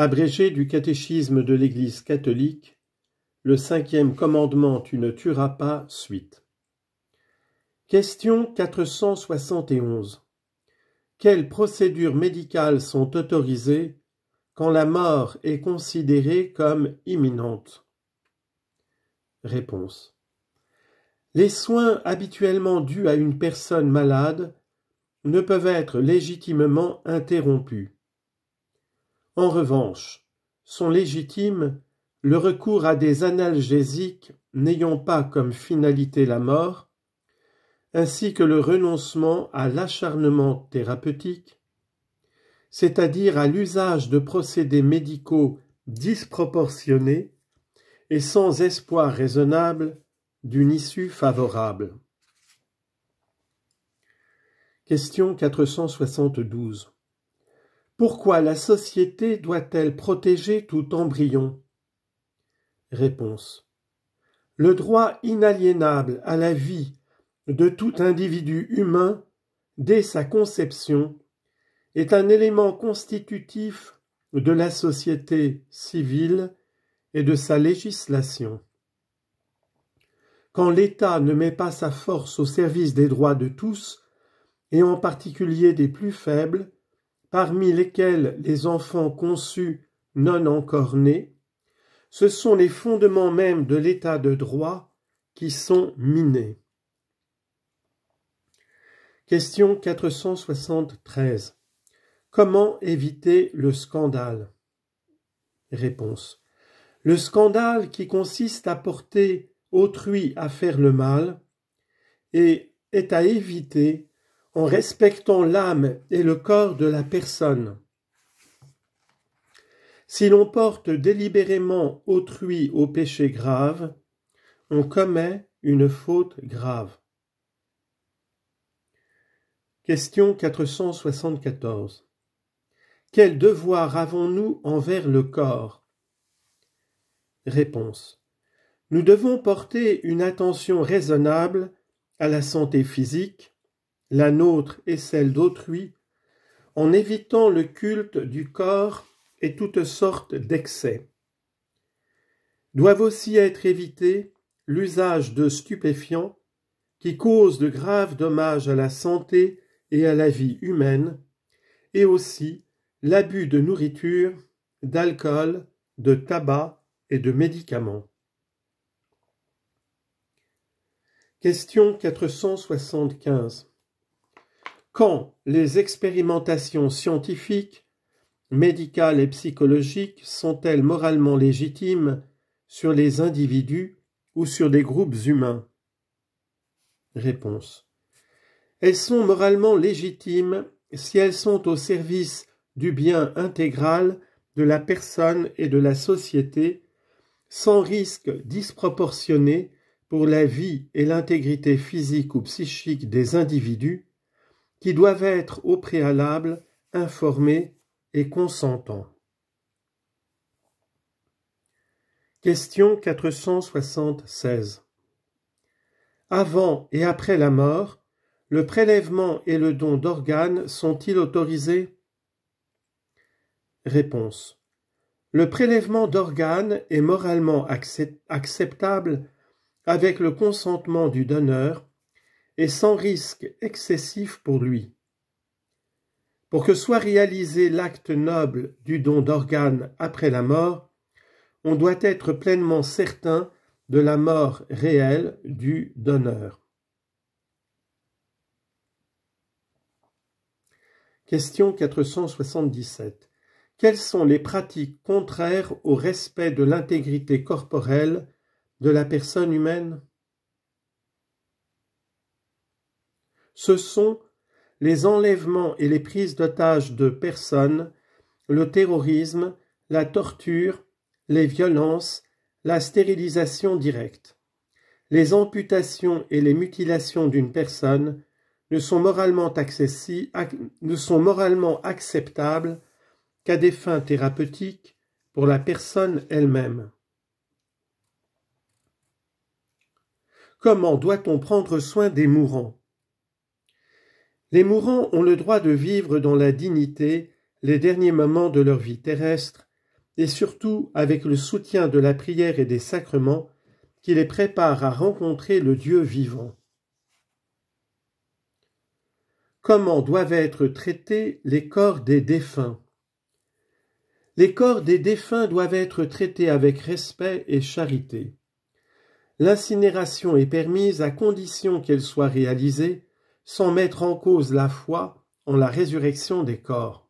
Abrégé du catéchisme de l'Église catholique, le cinquième commandement Tu ne tueras pas suite. Question 471. Quelles procédures médicales sont autorisées quand la mort est considérée comme imminente Réponse. Les soins habituellement dus à une personne malade ne peuvent être légitimement interrompus en revanche, sont légitimes le recours à des analgésiques n'ayant pas comme finalité la mort, ainsi que le renoncement à l'acharnement thérapeutique, c'est-à-dire à, l'usage de procédés médicaux disproportionnés et sans espoir raisonnable d'une issue favorable. Question 472 pourquoi la société doit-elle protéger tout embryon Réponse. Le droit inaliénable à la vie de tout individu humain dès sa conception est un élément constitutif de la société civile et de sa législation. Quand l'État ne met pas sa force au service des droits de tous, et en particulier des plus faibles, parmi lesquels les enfants conçus non encore nés, ce sont les fondements même de l'état de droit qui sont minés. Question 473. Comment éviter le scandale Réponse. Le scandale qui consiste à porter autrui à faire le mal et est à éviter en respectant l'âme et le corps de la personne. Si l'on porte délibérément autrui au péché grave, on commet une faute grave. Question 474. Quel devoir avons-nous envers le corps Réponse. Nous devons porter une attention raisonnable à la santé physique, la nôtre et celle d'autrui, en évitant le culte du corps et toutes sortes d'excès. Doivent aussi être évités l'usage de stupéfiants qui causent de graves dommages à la santé et à la vie humaine, et aussi l'abus de nourriture, d'alcool, de tabac et de médicaments. Question 475 quand les expérimentations scientifiques, médicales et psychologiques sont-elles moralement légitimes sur les individus ou sur des groupes humains Réponse. Elles sont moralement légitimes si elles sont au service du bien intégral de la personne et de la société, sans risque disproportionné pour la vie et l'intégrité physique ou psychique des individus, qui doivent être au préalable informés et consentants. Question 476 Avant et après la mort, le prélèvement et le don d'organes sont-ils autorisés Réponse Le prélèvement d'organes est moralement acceptable avec le consentement du donneur et sans risque excessif pour lui. Pour que soit réalisé l'acte noble du don d'organes après la mort, on doit être pleinement certain de la mort réelle du donneur. Question 477. Quelles sont les pratiques contraires au respect de l'intégrité corporelle de la personne humaine ce sont les enlèvements et les prises d'otages de personnes, le terrorisme, la torture, les violences, la stérilisation directe. Les amputations et les mutilations d'une personne ne sont moralement, ne sont moralement acceptables qu'à des fins thérapeutiques pour la personne elle-même. Comment doit-on prendre soin des mourants les mourants ont le droit de vivre dans la dignité les derniers moments de leur vie terrestre, et surtout avec le soutien de la prière et des sacrements qui les préparent à rencontrer le Dieu vivant. Comment doivent être traités les corps des défunts Les corps des défunts doivent être traités avec respect et charité. L'incinération est permise à condition qu'elle soit réalisée sans mettre en cause la foi en la résurrection des corps.